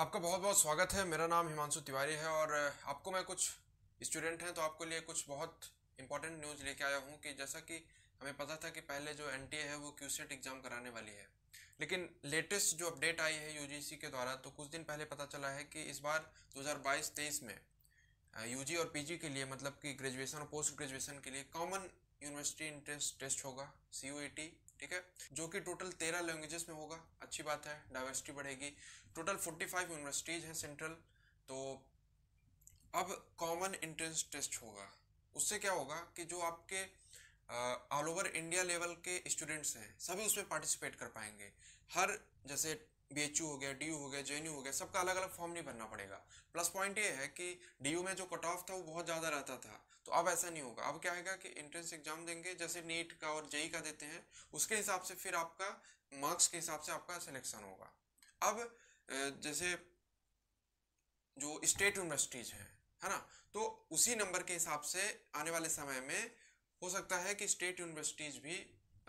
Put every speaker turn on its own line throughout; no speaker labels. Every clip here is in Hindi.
आपका बहुत बहुत स्वागत है मेरा नाम हिमांशु तिवारी है और आपको मैं कुछ स्टूडेंट हैं तो आपके लिए कुछ बहुत इंपॉर्टेंट न्यूज़ लेके आया हूँ कि जैसा कि हमें पता था कि पहले जो एन है वो क्यू एग्ज़ाम कराने वाली है लेकिन लेटेस्ट जो अपडेट आई है यू के द्वारा तो कुछ दिन पहले पता चला है कि इस बार 2022-23 में यू और पी के लिए मतलब कि ग्रेजुएशन और पोस्ट ग्रेजुएशन के लिए कॉमन यूनिवर्सिटी इंट्रेंस टेस्ट होगा सी ठीक है जो कि टोटल तेरह लैंग्वेजेस में होगा अच्छी बात है डाइवर्सिटी बढ़ेगी टोटल फोर्टी फाइव यूनिवर्सिटीज हैं सेंट्रल तो अब कॉमन एंट्रेंस टेस्ट होगा उससे क्या होगा कि जो आपके ऑल ओवर इंडिया लेवल के स्टूडेंट्स हैं सभी उसमें पार्टिसिपेट कर पाएंगे हर जैसे बी एच यू हो गया डी यू हो गया जे एन यू हो गया सबका अलग अलग फॉर्म नहीं भरना पड़ेगा प्लस पॉइंट ये है कि डी यू में जो कट ऑफ था वो बहुत ज़्यादा रहता था अब ऐसा नहीं होगा अब क्या आएगा कि एंट्रेंस एग्जाम देंगे जैसे नीट का और जेई का देते हैं उसके हिसाब से फिर आपका मार्क्स के हिसाब से आपका सिलेक्शन होगा अब जैसे जो स्टेट यूनिवर्सिटीज हैं है ना तो उसी नंबर के हिसाब से आने वाले समय में हो सकता है कि स्टेट यूनिवर्सिटीज भी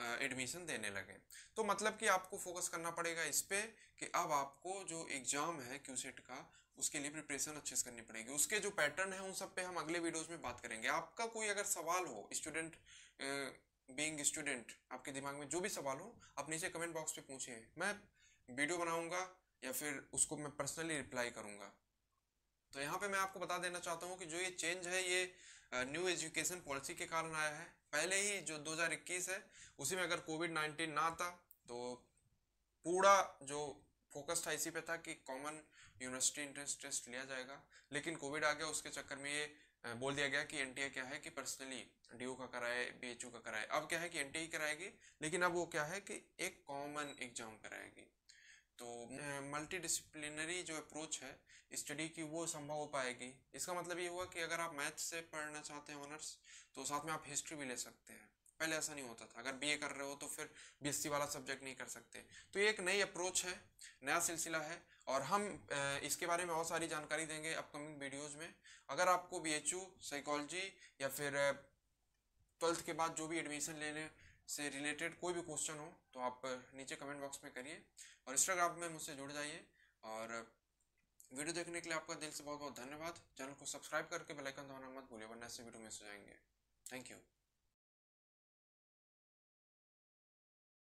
एडमिशन देने लगे तो मतलब कि आपको फोकस करना पड़ेगा इस पर कि अब आपको जो एग्ज़ाम है क्यूसेट का उसके लिए प्रिपरेशन अच्छे से करनी पड़ेगी उसके जो पैटर्न है उन सब पे हम अगले वीडियोस में बात करेंगे आपका कोई अगर सवाल हो स्टूडेंट बीइंग स्टूडेंट आपके दिमाग में जो भी सवाल हो आप नीचे कमेंट बॉक्स पे पूछें मैं वीडियो बनाऊँगा या फिर उसको मैं पर्सनली रिप्लाई करूँगा तो यहाँ पर मैं आपको बता देना चाहता हूँ कि जो ये चेंज है ये न्यू एजुकेशन पॉलिसी के कारण आया है पहले ही जो 2021 है उसी में अगर कोविड 19 ना आता तो पूरा जो फोकस था इसी पे था कि कॉमन यूनिवर्सिटी इंट्रेंस टेस्ट लिया जाएगा लेकिन कोविड आ गया उसके चक्कर में ये बोल दिया गया कि एन क्या है कि पर्सनली डी का कराए बी का कराए अब क्या है कि एन कराएगी लेकिन अब वो क्या है कि एक कॉमन एग्जाम कराएगी तो मल्टी डिसिप्लिनरी जो अप्रोच है स्टडी की वो संभव हो पाएगी इसका मतलब ये हुआ कि अगर आप मैथ से पढ़ना चाहते हैं ऑनर्स तो साथ में आप हिस्ट्री भी ले सकते हैं पहले ऐसा नहीं होता था अगर बीए कर रहे हो तो फिर बीएससी वाला सब्जेक्ट नहीं कर सकते तो ये एक नई अप्रोच है नया सिलसिला है और हम इसके बारे में बहुत सारी जानकारी देंगे अपकमिंग वीडियोज़ में अगर आपको बी एच साइकोलॉजी या फिर ट्वेल्थ के बाद जो भी एडमिशन लेने से रिलेटेड कोई भी क्वेश्चन हो तो आप नीचे कमेंट बॉक्स में करिए और इंस्टाग्राम में मुझसे जुड़ जाइए और वीडियो देखने के लिए आपका दिल से बहुत बहुत धन्यवाद चैनल को सब्सक्राइब करके बेलाइकन दबाना मत भूलिए वरना ऐसे वीडियो मिस हो जाएंगे थैंक यू